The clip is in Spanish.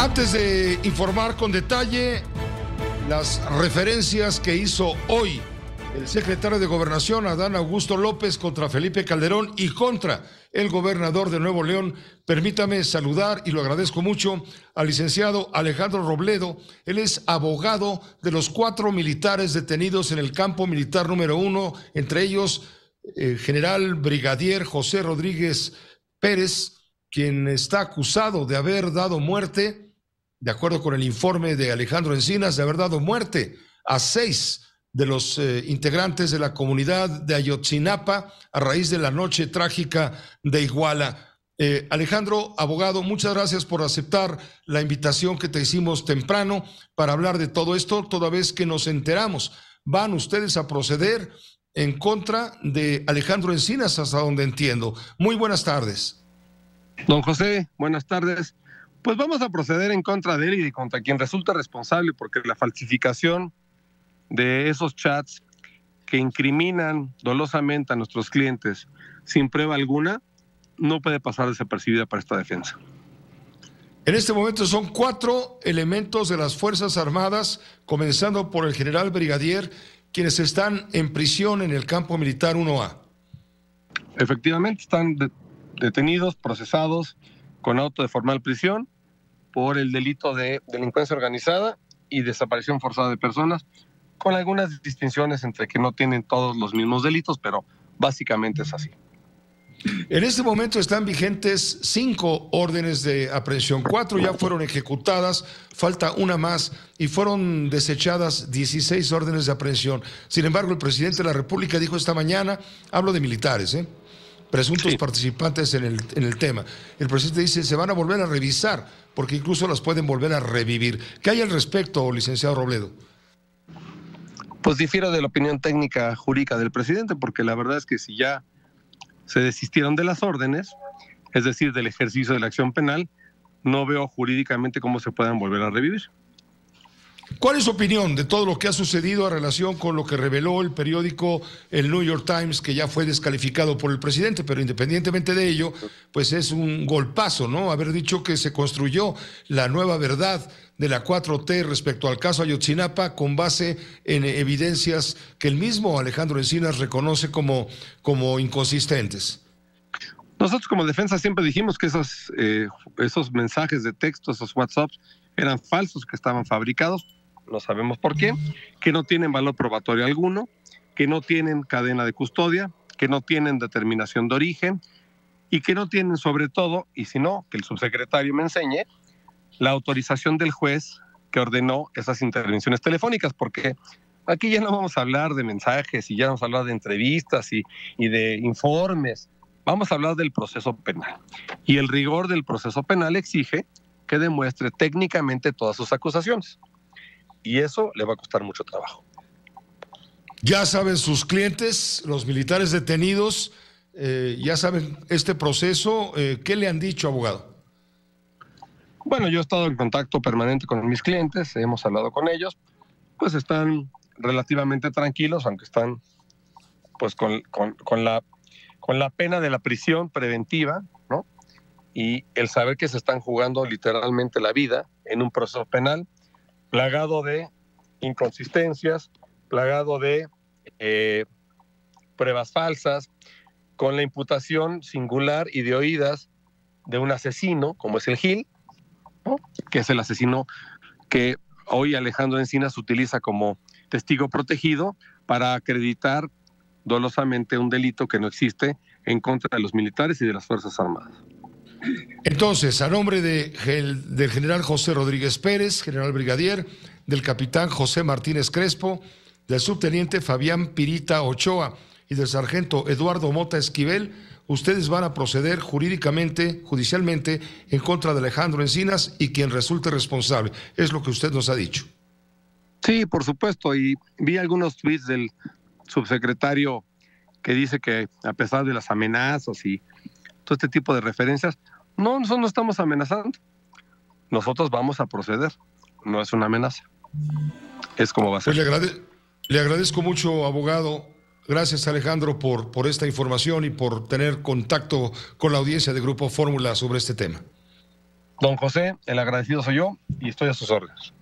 Antes de informar con detalle las referencias que hizo hoy el secretario de Gobernación, Adán Augusto López, contra Felipe Calderón y contra el gobernador de Nuevo León, permítame saludar y lo agradezco mucho al licenciado Alejandro Robledo. Él es abogado de los cuatro militares detenidos en el campo militar número uno, entre ellos el eh, general brigadier José Rodríguez Pérez, quien está acusado de haber dado muerte de acuerdo con el informe de Alejandro Encinas, de haber dado muerte a seis de los eh, integrantes de la comunidad de Ayotzinapa a raíz de la noche trágica de Iguala. Eh, Alejandro, abogado, muchas gracias por aceptar la invitación que te hicimos temprano para hablar de todo esto, toda vez que nos enteramos. Van ustedes a proceder en contra de Alejandro Encinas, hasta donde entiendo. Muy buenas tardes. Don José, buenas tardes pues vamos a proceder en contra de él y contra quien resulta responsable, porque la falsificación de esos chats que incriminan dolosamente a nuestros clientes sin prueba alguna, no puede pasar desapercibida para esta defensa. En este momento son cuatro elementos de las Fuerzas Armadas, comenzando por el general brigadier, quienes están en prisión en el campo militar 1A. Efectivamente, están detenidos, procesados, con auto de formal prisión por el delito de delincuencia organizada y desaparición forzada de personas, con algunas distinciones entre que no tienen todos los mismos delitos, pero básicamente es así. En este momento están vigentes cinco órdenes de aprehensión. Cuatro ya fueron ejecutadas, falta una más y fueron desechadas 16 órdenes de aprehensión. Sin embargo, el presidente de la República dijo esta mañana, hablo de militares, ¿eh? presuntos participantes en el, en el tema. El presidente dice, se van a volver a revisar, porque incluso las pueden volver a revivir. ¿Qué hay al respecto, licenciado Robledo? Pues difiero de la opinión técnica jurídica del presidente, porque la verdad es que si ya se desistieron de las órdenes, es decir, del ejercicio de la acción penal, no veo jurídicamente cómo se puedan volver a revivir. ¿Cuál es su opinión de todo lo que ha sucedido en relación con lo que reveló el periódico El New York Times, que ya fue descalificado por el presidente, pero independientemente de ello, pues es un golpazo, ¿no? Haber dicho que se construyó la nueva verdad de la 4T respecto al caso Ayotzinapa con base en evidencias que el mismo Alejandro Encinas reconoce como, como inconsistentes. Nosotros como defensa siempre dijimos que esos, eh, esos mensajes de texto, esos WhatsApps, eran falsos, que estaban fabricados, no sabemos por qué, que no tienen valor probatorio alguno, que no tienen cadena de custodia, que no tienen determinación de origen y que no tienen sobre todo, y si no, que el subsecretario me enseñe, la autorización del juez que ordenó esas intervenciones telefónicas, porque aquí ya no vamos a hablar de mensajes y ya vamos a hablar de entrevistas y, y de informes, vamos a hablar del proceso penal. Y el rigor del proceso penal exige que demuestre técnicamente todas sus acusaciones y eso le va a costar mucho trabajo. Ya saben sus clientes, los militares detenidos, eh, ya saben este proceso. Eh, ¿Qué le han dicho, abogado? Bueno, yo he estado en contacto permanente con mis clientes, hemos hablado con ellos, pues están relativamente tranquilos, aunque están pues con, la, con la pena de la prisión preventiva, ¿no? Y el saber que se están jugando literalmente la vida en un proceso penal, plagado de inconsistencias, plagado de eh, pruebas falsas, con la imputación singular y de oídas de un asesino, como es el Gil, que es el asesino que hoy Alejandro Encinas utiliza como testigo protegido para acreditar dolosamente un delito que no existe en contra de los militares y de las Fuerzas Armadas. Entonces, a nombre del, del general José Rodríguez Pérez, general brigadier, del capitán José Martínez Crespo, del subteniente Fabián Pirita Ochoa y del sargento Eduardo Mota Esquivel, ustedes van a proceder jurídicamente, judicialmente, en contra de Alejandro Encinas y quien resulte responsable. Es lo que usted nos ha dicho. Sí, por supuesto. Y vi algunos tweets del subsecretario que dice que a pesar de las amenazas y este tipo de referencias. No, nosotros no estamos amenazando. Nosotros vamos a proceder. No es una amenaza. Es como va a pues ser. le, agradezco mucho, abogado. Gracias Alejandro por, por esta información y por tener contacto con la audiencia de Grupo Fórmula sobre este tema. Don José, el agradecido soy yo y estoy a sus órdenes.